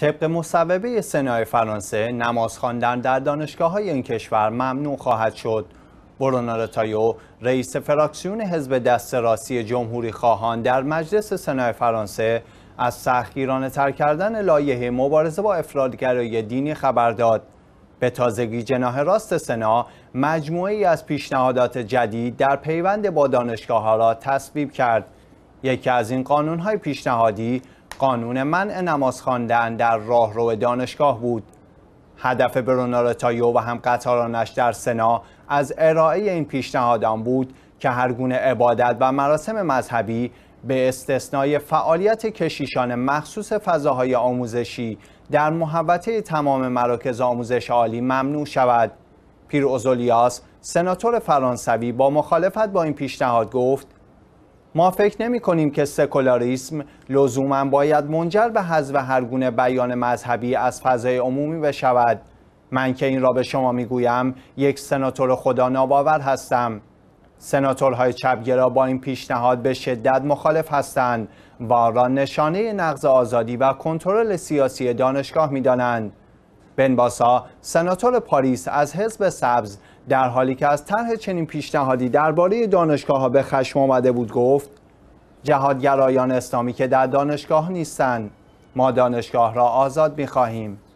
طبق مصوبه سنای فرانسه نماز خواندن در دانشگاه های این کشور ممنوع خواهد شد برونارتایو، تایو رئیس فراکسیون حزب دست راستی جمهوری خواهان در مجلس سنای فرانسه از سختگیرانه تر کردن لایحه مبارزه با افرادگرایی دینی خبر داد به تازگی جناه راست سنا مجموعه ای از پیشنهادات جدید در پیوند با دانشگاه ها را تصویب کرد یکی از این قانون های پیشنهادی قانون منع نماز خواندن در راهرو دانشگاه بود هدف برونارتایو و هم قطارانش در سنا از ارائه این پیشنهادان بود که هر گونه عبادت و مراسم مذهبی به استثنای فعالیت کشیشان مخصوص فضاهای آموزشی در محوطه تمام مراکز آموزش عالی ممنوع شود پیر اوزولیاس سناتور فرانسوی با مخالفت با این پیشنهاد گفت ما فکر نمی کنیم که سکولاریسم لزوما باید منجر به حذف هرگونه بیان مذهبی از فضای عمومی بشود من که این را به شما گویم یک سناتور خدا ناباور هستم سناتورهای چپگرا با این پیشنهاد به شدت مخالف هستند و را نشانه نقض آزادی و کنترل سیاسی دانشگاه میدانند بنباسا سناتور پاریس از حزب سبز در حالی که از طرح چنین پیشنهادی درباره دانشگاه ها به خشم آمده بود گفت جهادگرایان اسلامی که در دانشگاه نیستند ما دانشگاه را آزاد می خواهیم